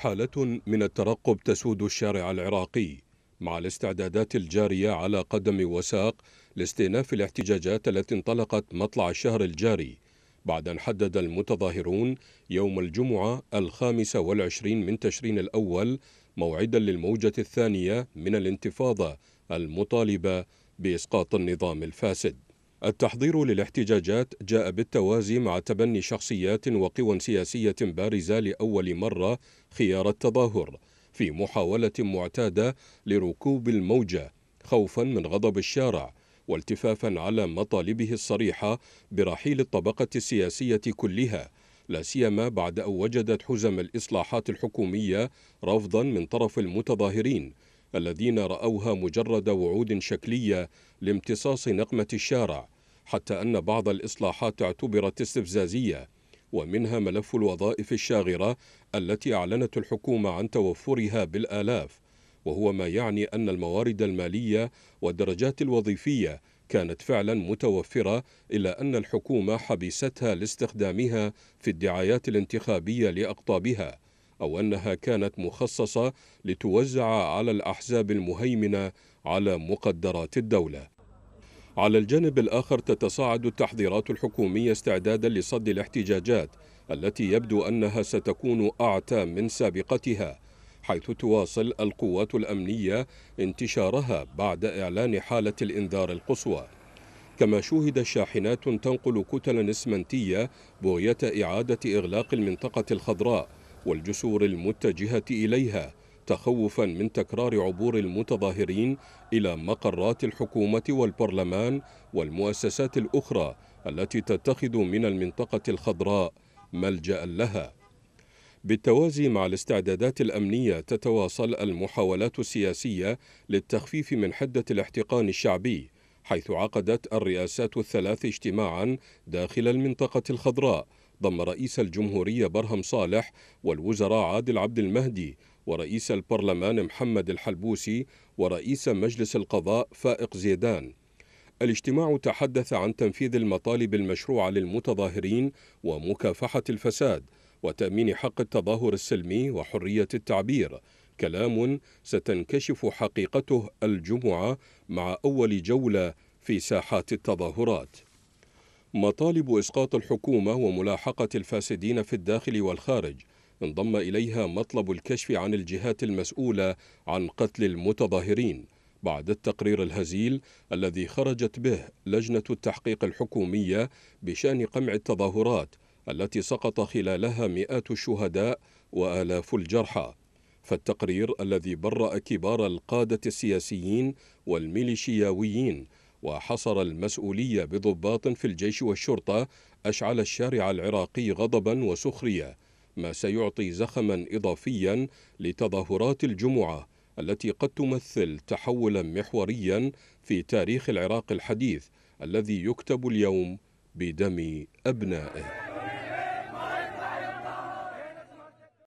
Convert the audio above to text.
حالة من الترقب تسود الشارع العراقي مع الاستعدادات الجارية على قدم وساق لاستئناف الاحتجاجات التي انطلقت مطلع الشهر الجاري بعد أن حدد المتظاهرون يوم الجمعة الخامس والعشرين من تشرين الأول موعدا للموجة الثانية من الانتفاضة المطالبة بإسقاط النظام الفاسد التحضير للاحتجاجات جاء بالتوازي مع تبني شخصيات وقوى سياسية بارزة لأول مرة خيار التظاهر في محاولة معتادة لركوب الموجة خوفا من غضب الشارع والتفافا على مطالبه الصريحة برحيل الطبقة السياسية كلها لا سيما بعد أن وجدت حزم الإصلاحات الحكومية رفضا من طرف المتظاهرين الذين رأوها مجرد وعود شكلية لامتصاص نقمة الشارع حتى أن بعض الإصلاحات اعتبرت استفزازية ومنها ملف الوظائف الشاغرة التي أعلنت الحكومة عن توفرها بالآلاف وهو ما يعني أن الموارد المالية والدرجات الوظيفية كانت فعلا متوفرة إلا أن الحكومة حبستها لاستخدامها في الدعايات الانتخابية لأقطابها أو أنها كانت مخصصة لتوزع على الأحزاب المهيمنة على مقدرات الدولة على الجانب الآخر تتصاعد التحذيرات الحكومية استعدادا لصد الاحتجاجات التي يبدو أنها ستكون أعتى من سابقتها حيث تواصل القوات الأمنية انتشارها بعد إعلان حالة الإنذار القصوى كما شوهد شاحنات تنقل كتلا اسمنتية بغية إعادة إغلاق المنطقة الخضراء والجسور المتجهة إليها تخوفا من تكرار عبور المتظاهرين إلى مقرات الحكومة والبرلمان والمؤسسات الأخرى التي تتخذ من المنطقة الخضراء ملجأ لها بالتوازي مع الاستعدادات الأمنية تتواصل المحاولات السياسية للتخفيف من حدة الاحتقان الشعبي حيث عقدت الرئاسات الثلاث اجتماعا داخل المنطقة الخضراء ضم رئيس الجمهورية برهم صالح والوزراء عادل عبد المهدي ورئيس البرلمان محمد الحلبوسي ورئيس مجلس القضاء فائق زيدان الاجتماع تحدث عن تنفيذ المطالب المشروعة للمتظاهرين ومكافحة الفساد وتأمين حق التظاهر السلمي وحرية التعبير كلام ستنكشف حقيقته الجمعة مع أول جولة في ساحات التظاهرات مطالب إسقاط الحكومة وملاحقة الفاسدين في الداخل والخارج انضم إليها مطلب الكشف عن الجهات المسؤولة عن قتل المتظاهرين بعد التقرير الهزيل الذي خرجت به لجنة التحقيق الحكومية بشأن قمع التظاهرات التي سقط خلالها مئات الشهداء وآلاف الجرحى فالتقرير الذي برأ كبار القادة السياسيين والميليشياويين وحصر المسؤولية بضباط في الجيش والشرطة أشعل الشارع العراقي غضبا وسخرية ما سيعطي زخما إضافيا لتظاهرات الجمعة التي قد تمثل تحولا محوريا في تاريخ العراق الحديث الذي يكتب اليوم بدم أبنائه